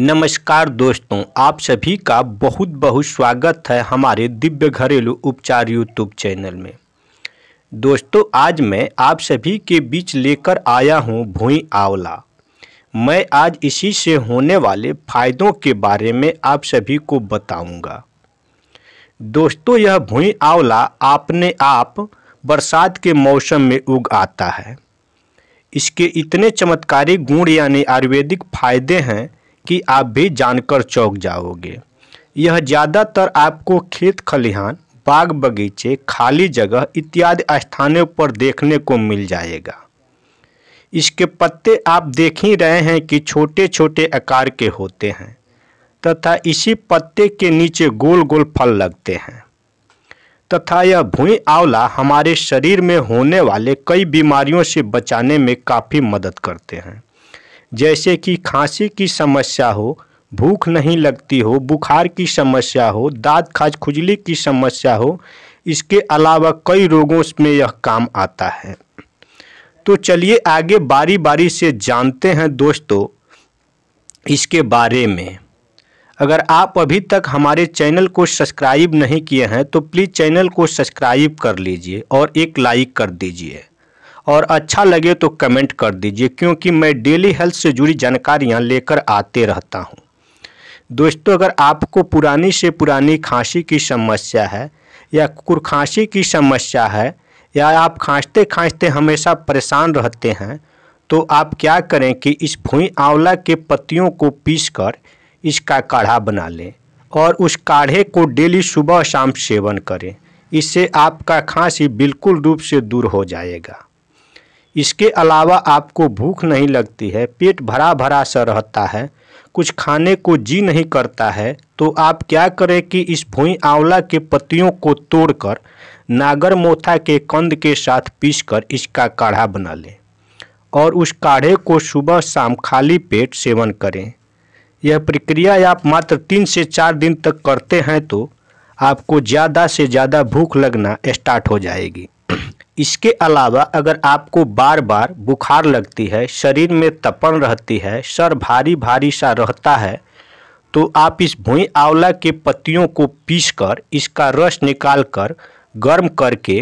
नमस्कार दोस्तों आप सभी का बहुत बहुत स्वागत है हमारे दिव्य घरेलू उपचार यूट्यूब चैनल में दोस्तों आज मैं आप सभी के बीच लेकर आया हूं भूई आंवला मैं आज इसी से होने वाले फायदों के बारे में आप सभी को बताऊंगा दोस्तों यह भूई आंवला अपने आप बरसात के मौसम में उग आता है इसके इतने चमत्कारी गुण यानी आयुर्वेदिक फायदे हैं कि आप भी जानकर चौक जाओगे यह ज़्यादातर आपको खेत खलिहान बाग बगीचे खाली जगह इत्यादि स्थानों पर देखने को मिल जाएगा इसके पत्ते आप देख ही रहे हैं कि छोटे छोटे आकार के होते हैं तथा इसी पत्ते के नीचे गोल गोल फल लगते हैं तथा यह भूई आंवला हमारे शरीर में होने वाले कई बीमारियों से बचाने में काफ़ी मदद करते हैं जैसे कि खांसी की समस्या हो भूख नहीं लगती हो बुखार की समस्या हो दाँत खाज खुजली की समस्या हो इसके अलावा कई रोगों में यह काम आता है तो चलिए आगे बारी बारी से जानते हैं दोस्तों इसके बारे में अगर आप अभी तक हमारे चैनल को सब्सक्राइब नहीं किए हैं तो प्लीज़ चैनल को सब्सक्राइब कर लीजिए और एक लाइक कर दीजिए और अच्छा लगे तो कमेंट कर दीजिए क्योंकि मैं डेली हेल्थ से जुड़ी जानकारियाँ लेकर आते रहता हूँ दोस्तों अगर आपको पुरानी से पुरानी खांसी की समस्या है या कुरखांसी की समस्या है या आप खांसते खांसते हमेशा परेशान रहते हैं तो आप क्या करें कि इस भूई आंवला के पत्तियों को पीसकर इसका काढ़ा बना लें और उस काढ़े को डेली सुबह शाम सेवन करें इससे आपका खांसी बिल्कुल रूप से दूर हो जाएगा इसके अलावा आपको भूख नहीं लगती है पेट भरा भरा सा रहता है कुछ खाने को जी नहीं करता है तो आप क्या करें कि इस भूई आंवला के पत्तियों को तोड़कर नागर मोथा के कंद के साथ पीसकर इसका काढ़ा बना लें और उस काढ़े को सुबह शाम खाली पेट सेवन करें यह प्रक्रिया आप मात्र तीन से चार दिन तक करते हैं तो आपको ज़्यादा से ज़्यादा भूख लगना स्टार्ट हो जाएगी इसके अलावा अगर आपको बार बार बुखार लगती है शरीर में तपन रहती है सर भारी भारी सा रहता है तो आप इस भूई आंवला के पत्तियों को पीसकर इसका रस निकालकर गर्म करके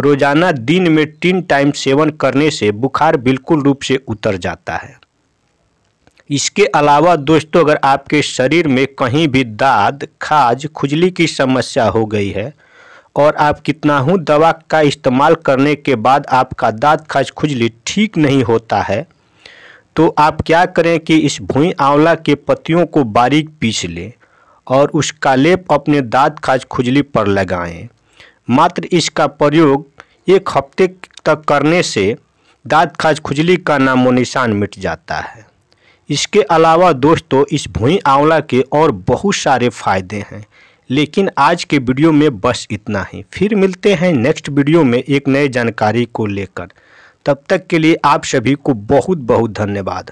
रोजाना दिन में तीन टाइम सेवन करने से बुखार बिल्कुल रूप से उतर जाता है इसके अलावा दोस्तों अगर आपके शरीर में कहीं भी दाद खाज खुजली की समस्या हो गई है और आप कितना हूँ दवा का इस्तेमाल करने के बाद आपका दांत खज खुजली ठीक नहीं होता है तो आप क्या करें कि इस भूई आंवला के पत्तियों को बारीक पीस लें और उसका लेप अपने दांत खाज खुजली पर लगाएं मात्र इसका प्रयोग एक हफ्ते तक करने से दांत खाज खुजली का नामो निशान मिट जाता है इसके अलावा दोस्तों इस भूई आंवला के और बहुत सारे फायदे हैं लेकिन आज के वीडियो में बस इतना ही फिर मिलते हैं नेक्स्ट वीडियो में एक नए जानकारी को लेकर तब तक के लिए आप सभी को बहुत बहुत धन्यवाद